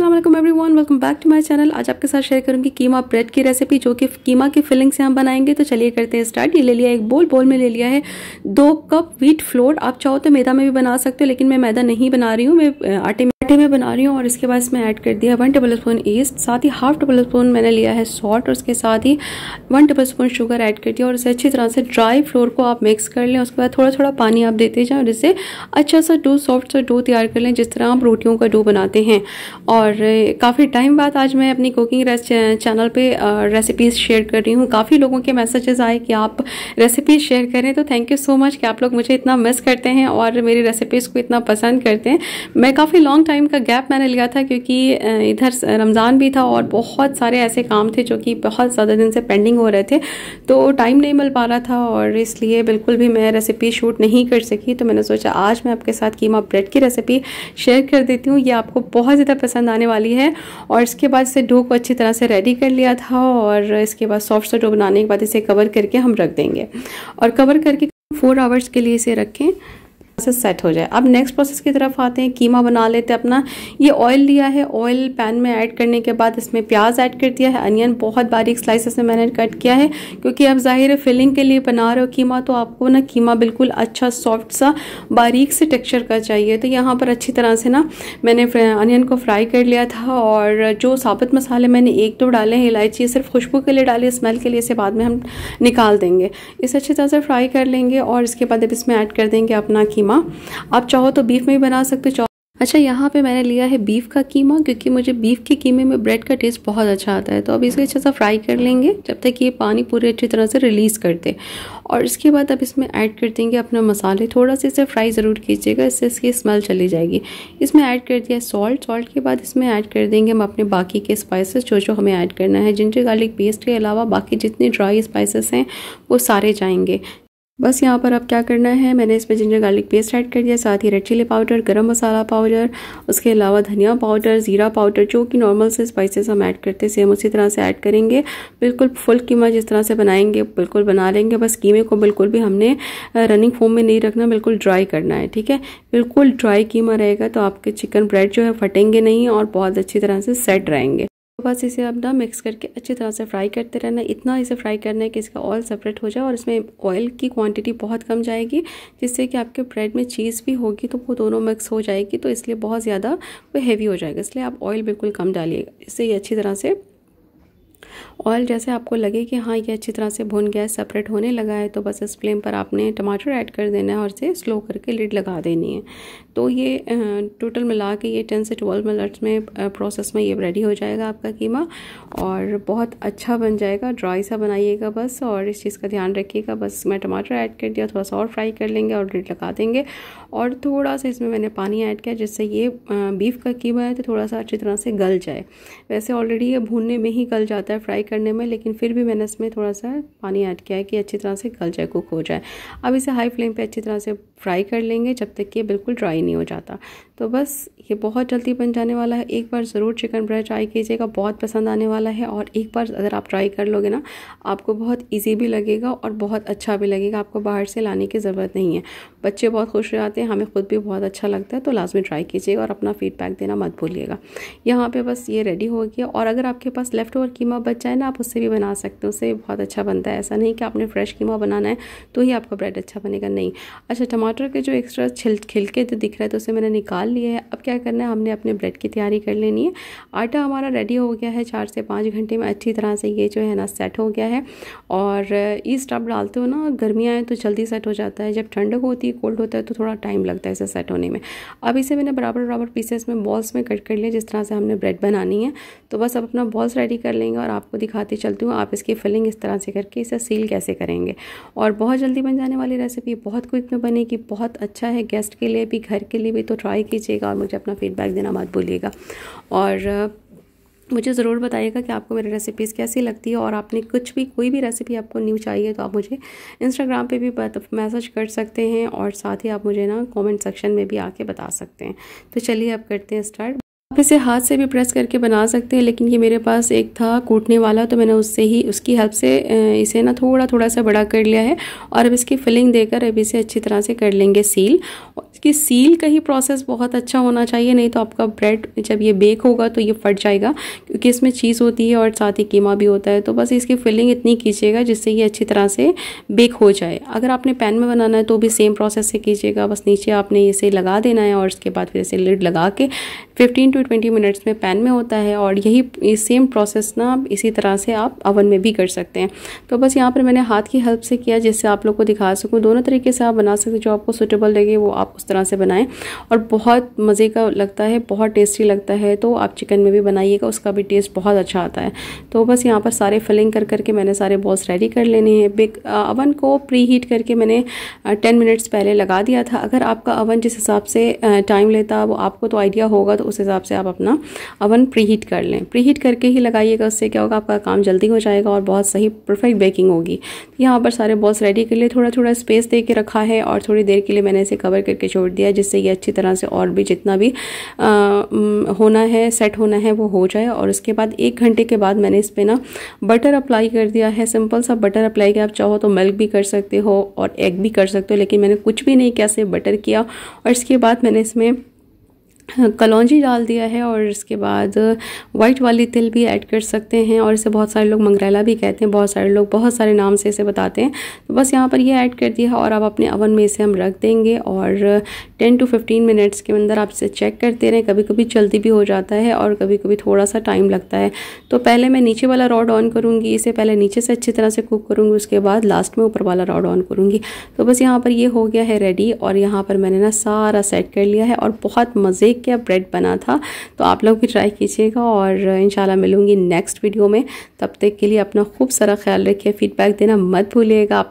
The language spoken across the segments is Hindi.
Aslam everyone welcome back to my channel आज आपके साथ शेयर करूंगी कीमा ब्रेड की रेसिपी जो कि कीमा की फिलिंग से हम बनाएंगे तो चलिए करते हैं स्टार्ट ये ले लिया एक बोल बोल में ले लिया है दो कप व्हीट फ्लोर आप चाहो तो मैदा में भी बना सकते हो लेकिन मैं मैदा नहीं बना रही हूँ मैं आटे में पराठे में बना रही हूँ और इसके बाद इसमें ऐड कर दिया वन टेबल स्पून ईस्ट साथ ही हाफ टेबल स्पून मैंने लिया है सॉल्ट और उसके साथ ही one tablespoon sugar add कर दिया और इसे अच्छी तरह से ड्राई फ्लोर को आप मिक्स कर लें उसके बाद थोड़ा थोड़ा पानी आप देते जाएँ और इसे अच्छा सा डो सॉफ्ट सा डो तैयार कर लें जिस तरह आप रोटियों का डो बनाते हैं और काफ़ी टाइम बाद आज मैं अपनी कुकिंग चैनल पर रेसिपीज़ शेयर कर रही हूँ काफ़ी लोगों के मैसेजेस आए कि आप रेसिपीज़ शेयर करें तो थैंक यू सो मच कि आप लोग मुझे इतना मिस करते हैं और मेरी रेसिपीज़ को इतना पसंद करते हैं मैं काफ़ी लॉन्ग टाइम टाइम का गैप मैंने लिया था क्योंकि इधर रमज़ान भी था और बहुत सारे ऐसे काम थे जो कि बहुत ज़्यादा दिन से पेंडिंग हो रहे थे तो टाइम नहीं मिल पा रहा था और इसलिए बिल्कुल भी मैं रेसिपी शूट नहीं कर सकी तो मैंने सोचा आज मैं आपके साथ कीमा ब्रेड की रेसिपी शेयर कर देती हूँ ये आपको बहुत ज़्यादा पसंद आने वाली है और इसके बाद इसे डो को अच्छी तरह से रेडी कर लिया था और इसके बाद सॉफ्ट सा डो बनाने के बाद इसे कवर करके हम रख देंगे और कवर करके फोर आवर्स के लिए इसे रखें प्रोसेस सेट हो जाए अब नेक्स्ट प्रोसेस की तरफ आते हैं कीमा बना लेते हैं अपना ये ऑयल लिया है ऑयल पैन में ऐड करने के बाद इसमें प्याज ऐड कर दिया है अनियन बहुत बारीक स्लाइसेस में मैंने कट किया है क्योंकि अब जाहिर है फिलिंग के लिए बना रहे हो कीमा तो आपको ना कीमा बिल्कुल अच्छा सॉफ्ट सा बारीक से टेक्स्चर का चाहिए तो यहाँ पर अच्छी तरह से ना मैंने अनियन को फ्राई कर लिया था और जो साबुत मसाले मैंने एक दो डाले हैं इलायची सिर्फ खुशबू के लिए डाली स्मेल के लिए इसे बाद में हम निकाल देंगे इसे अच्छी तरह से फ्राई कर लेंगे और इसके बाद अब इसमें ऐड कर देंगे अपना कीमा कीमा आप चाहो तो बीफ में भी बना सकते हो अच्छा यहाँ पे मैंने लिया है बीफ का कीमा क्योंकि मुझे बीफ के कीमे में ब्रेड का टेस्ट बहुत अच्छा आता है तो अब इसे अच्छा सा फ्राई कर लेंगे जब तक ये पानी पूरे अच्छी तरह से रिलीज़ कर दे और इसके बाद अब इसमें ऐड कर देंगे अपना मसाले थोड़ा सा इसे फ्राई ज़रूर कीजिएगा इससे इसकी स्मेल चली जाएगी इसमें ऐड कर दिया सॉल्ट सॉल्ट के बाद इसमें ऐड कर देंगे हम अपने बाकी के स्पाइसेस जो जो हमें ऐड करना है जिंजर गार्लिक पेस्ट के अलावा बाकी जितने ड्राई स्पाइसेस हैं वो सारे जाएंगे बस यहाँ पर अब क्या करना है मैंने इसमें जिंजर गार्लिक पेस्ट ऐड कर दिया साथ ही रेड चिली पाउडर गरम मसाला पाउडर उसके अलावा धनिया पाउडर ज़ीरा पाउडर जो कि नॉर्मल से स्पाइसेस हम ऐड करते सेम उसी तरह से ऐड करेंगे बिल्कुल फुल कीमा जिस तरह से बनाएंगे बिल्कुल बना लेंगे बस कीमे को बिल्कुल भी हमने रनिंग फोम में नहीं रखना बिल्कुल ड्राई करना है ठीक है बिल्कुल ड्राई कीमा रहेगा तो आपके चिकन ब्रेड जो है फटेंगे नहीं और बहुत अच्छी तरह से सेट रहेंगे बस इसे अब ना मिक्स करके अच्छी तरह से फ्राई करते रहना इतना इसे फ्राई करना है कि इसका ऑयल सेपरेट हो जाए और इसमें ऑयल की क्वांटिटी बहुत कम जाएगी जिससे कि आपके ब्रेड में चीज़ भी होगी तो वो दोनों मिक्स हो जाएगी तो इसलिए बहुत ज़्यादा वो हैवी हो जाएगा इसलिए आप ऑयल बिल्कुल कम डालिएगा इससे ये अच्छी तरह से ऑयल जैसे आपको लगे कि हाँ ये अच्छी तरह से भुन गया है सेपरेट होने लगा है तो बस इस फ्लेम पर आपने टमाटर ऐड कर देना है और इसे स्लो करके लिड लगा देनी है तो ये टोटल मिला के ये टेन से ट्वेल्व मिनट्स में प्रोसेस में ये रेडी हो जाएगा आपका कीमा और बहुत अच्छा बन जाएगा ड्राई सा बनाइएगा बस और इस चीज़ का ध्यान रखिएगा बस मैं टमाटर ऐड कर दिया थोड़ा सा और फ्राई कर लेंगे और लिड लगा देंगे और थोड़ा सा इसमें मैंने पानी ऐड किया जिससे ये बीफ का कीमा है तो थोड़ा सा अच्छी तरह से गल जाए वैसे ऑलरेडी ये भूनने में ही गल जाता है फ्राई करने में लेकिन फिर भी मैंने इसमें थोड़ा सा पानी ऐड किया है कि अच्छी तरह से गल जाए कुक हो जाए अब इसे हाई फ्लेम पे अच्छी तरह से फ्राई कर लेंगे जब तक कि बिल्कुल ड्राई नहीं हो जाता तो बस ये बहुत जल्दी बन जाने वाला है एक बार ज़रूर चिकन ब्रेड ट्राई कीजिएगा बहुत पसंद आने वाला है और एक बार अगर आप ट्राई कर लोगे ना आपको बहुत ईजी भी लगेगा और बहुत अच्छा भी लगेगा आपको बाहर से लाने की ज़रूरत नहीं है बच्चे बहुत खुश हो जाते हैं हमें खुद भी बहुत अच्छा लगता है तो लाजमी ट्राई कीजिएगा और अपना फीडबैक देना मत भूलिएगा यहाँ पर बस ये रेडी हो गया और अगर आपके पास लेफ्ट ओवर कीमा बच बच्चा है ना आप उससे भी बना सकते हो उससे बहुत अच्छा बनता है ऐसा नहीं कि आपने फ्रेश कीमा बनाना है तो ही आपका ब्रेड अच्छा बनेगा नहीं अच्छा टमाटर के जो एक्स्ट्रा छिल खिलके तो दिख रहा है तो उसे मैंने निकाल लिया है अब क्या करना है हमने अपने ब्रेड की तैयारी कर लेनी है आटा हमारा रेडी हो गया है चार से पाँच घंटे में अच्छी तरह से ये जो है ना सेट हो गया है और ईस्ट आप डालते हो ना गर्मियाँ हैं तो जल्दी सेट हो जाता है जब ठंडक होती है कोल्ड होता है तो थोड़ा टाइम लगता है इसे सेट होने में अब इसे मैंने बराबर बराबर पीसेस में बॉल्स में कट कर लिया जिस तरह से हमने ब्रेड बनानी है तो बस अब अपना बॉल्स रेडी कर लेंगे और आपको दिखाते चलती हूँ आप इसकी फिलिंग इस तरह से करके इसे सील कैसे करेंगे और बहुत जल्दी बन जाने वाली रेसिपी बहुत क्विक में बनेगी बहुत अच्छा है गेस्ट के लिए भी घर के लिए भी तो ट्राई कीजिएगा और मुझे अपना फीडबैक देना मत भूलिएगा और मुझे ज़रूर बताइएगा कि आपको मेरी रेसिपीज़ कैसी लगती है और आपने कुछ भी कोई भी रेसिपी आपको न्यू चाहिए तो आप मुझे इंस्टाग्राम पे भी मैसेज कर सकते हैं और साथ ही आप मुझे ना कमेंट सेक्शन में भी आके बता सकते हैं तो चलिए अब करते हैं स्टार्ट आप इसे हाथ से भी प्रेस करके बना सकते हैं लेकिन ये मेरे पास एक था कूटने वाला तो मैंने उससे ही उसकी हेल्प से इसे ना थोड़ा थोड़ा सा बड़ा कर लिया है और अब इसकी फिलिंग देकर अब इसे अच्छी तरह से कर लेंगे सील इसकी सील का ही प्रोसेस बहुत अच्छा होना चाहिए नहीं तो आपका ब्रेड जब ये बेक होगा तो ये फट जाएगा क्योंकि इसमें चीज़ होती है और साथ ही कीमा भी होता है तो बस इसकी फिलिंग इतनी कीजिएगा जिससे ये अच्छी तरह से बेक हो जाए अगर आपने पैन में बनाना है तो भी सेम प्रोसेस से कीजिएगा बस नीचे आपने इसे लगा देना है और उसके बाद फिर इसे लिड लगा के फिफ्टीन टू ट्वेंटी मिनट्स में पैन में होता है और यही सेम प्रोसेस ना इसी तरह से आप अवन में भी कर सकते हैं तो बस यहाँ पर मैंने हाथ की हेल्प से किया जिससे आप लोग को दिखा सकूँ दोनों तरीके से आप बना सकते जो आपको सुटेबल लगे वो आप उस तरह से बनाएं और बहुत मज़े का लगता है बहुत टेस्टी लगता है तो आप चिकन में भी बनाइएगा उसका भी टेस्ट बहुत अच्छा आता है तो बस यहाँ पर सारे फिलिंग कर करके मैंने सारे बॉल्स रेडी कर लेने हैं बिग अवन uh, को प्री हीट करके मैंने टेन uh, मिनट्स पहले लगा दिया था अगर आपका अवन जिस हिसाब से टाइम uh, लेता वो आपको तो आइडिया होगा तो उस हिसाब से आप अपना अवन प्रीहीट कर लें प्रीहीट करके ही लगाइएगा उससे क्या होगा आपका काम जल्दी हो जाएगा और बहुत सही परफेक्ट बेकिंग होगी तो यहाँ पर सारे बॉल्स रेडी के लिए थोड़ा थोड़ा स्पेस दे के रखा है और थोड़ी देर के लिए मैंने इसे कवर करके छोड़ दिया जिससे ये अच्छी तरह से और भी जितना भी आ, होना है सेट होना है वो हो जाए और उसके बाद एक घंटे के बाद मैंने इस पर ना बटर अप्लाई कर दिया है सिंपल सा बटर अप्लाई किया आप चाहो तो मिल्क भी कर सकते हो और एग भी कर सकते हो लेकिन मैंने कुछ भी नहीं किया से बटर किया और इसके बाद मैंने इसमें कलौजी डाल दिया है और इसके बाद वाइट वाली तिल भी ऐड कर सकते हैं और इसे बहुत सारे लोग मंगरेला भी कहते हैं बहुत सारे लोग बहुत सारे नाम से इसे बताते हैं तो बस यहाँ पर ये यह ऐड कर दिया है और अब अपने अवन में इसे हम रख देंगे और 10 टू 15 मिनट्स के अंदर आप इसे चेक करते रहें कभी कभी जल्दी भी हो जाता है और कभी कभी थोड़ा सा टाइम लगता है तो पहले मैं नीचे वाला रॉड ऑन करूँगी इसे पहले नीचे से अच्छी तरह से कुक करूँगी उसके बाद लास्ट में ऊपर वाला रॉड ऑन करूँगी तो बस यहाँ पर ये हो गया है रेडी और यहाँ पर मैंने ना सारा सेट कर लिया है और बहुत मज़े केक या ब्रेड बना था तो आप लोग भी ट्राई कीजिएगा और इन मिलूंगी नेक्स्ट वीडियो में तब तक के लिए अपना खूब सारा ख्याल रखिए फीडबैक देना मत भूलिएगा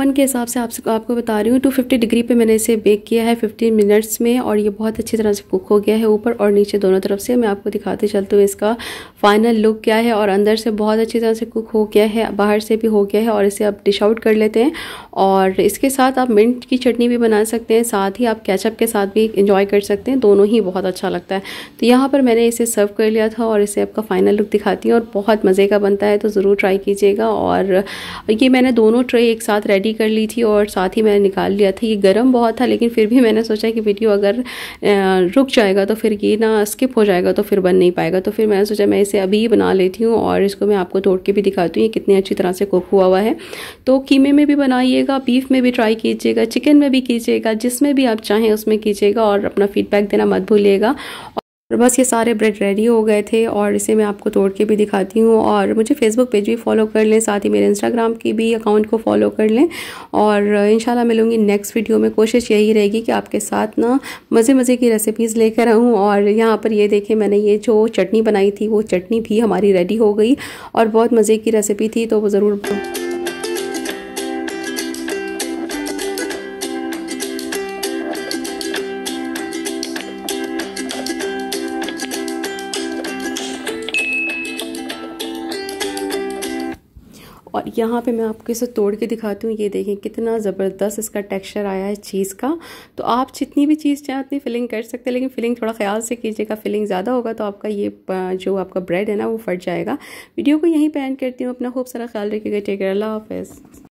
ओवन के हिसाब से आपसे आपको बता रही हूँ टू फिफ्टी डिग्री पे मैंने इसे बेक किया है फिफ्टीन मिनट्स में और ये बहुत अच्छी तरह से कुक हो गया है ऊपर और नीचे दोनों तरफ से मैं आपको दिखाते चलते हुए इसका फाइनल लुक क्या है और अंदर से बहुत अच्छी तरह से कुक हो गया है बाहर से भी हो गया है और इसे आप डिश आउट कर लेते हैं और इसके साथ आप मिंट की चटनी भी बना सकते हैं साथ ही आप कैचअप के साथ भी इंजॉय कर सकते हैं दोनों ही बहुत अच्छा लगता है तो यहाँ पर मैंने इसे सर्व कर लिया था और इसे आपका फाइनल लुक दिखाती हूँ और बहुत मज़े का बनता है तो ज़रूर ट्राई कीजिएगा और ये मैंने दोनों ट्रे एक साथ रेडी रेडी कर ली थी और साथ ही मैंने निकाल लिया था ये गर्म बहुत था लेकिन फिर भी मैंने सोचा कि वीडियो अगर रुक जाएगा तो फिर ये ना स्किप हो जाएगा तो फिर बन नहीं पाएगा तो फिर मैंने सोचा मैं इसे अभी बना लेती हूँ और इसको मैं आपको तोड़ के भी दिखाती हूँ ये कितनी अच्छी तरह से कुक हुआ हुआ है तो कीमे में भी बनाइएगा बीफ में भी ट्राई कीजिएगा चिकन में भी कीजिएगा जिसमें भी आप चाहें उसमें कीजिएगा और अपना फीडबैक देना मत भूलिएगा और बस ये सारे ब्रेड रेडी हो गए थे और इसे मैं आपको तोड़ के भी दिखाती हूँ और मुझे फेसबुक पेज भी फॉलो कर लें साथ ही मेरे इंस्टाग्राम की भी अकाउंट को फॉलो कर लें और इन मिलूँगी नेक्स्ट वीडियो में कोशिश यही रहेगी कि आपके साथ ना मज़े मज़े की रेसिपीज़ लेकर आऊँ और यहाँ पर ये देखें मैंने ये जो चटनी बनाई थी वो चटनी भी हमारी रेडी हो गई और बहुत मज़े की रेसिपी थी तो वो ज़रूर और यहाँ पे मैं आपको इसे तोड़ के दिखाती हूँ ये देखें कितना ज़बरदस्त इसका टेक्सचर आया है चीज़ का तो आप जितनी भी चीज़ चाहें उतनी फिलिंग कर सकते हैं लेकिन फिलिंग थोड़ा ख्याल से कीजिएगा फिलिंग ज़्यादा होगा तो आपका ये जो आपका ब्रेड है ना वो फट जाएगा वीडियो को यहीं पर एंड करती हूँ अपना खूब सारा ख्याल रखिएगा टेक केयर अल्लाह हाफिज़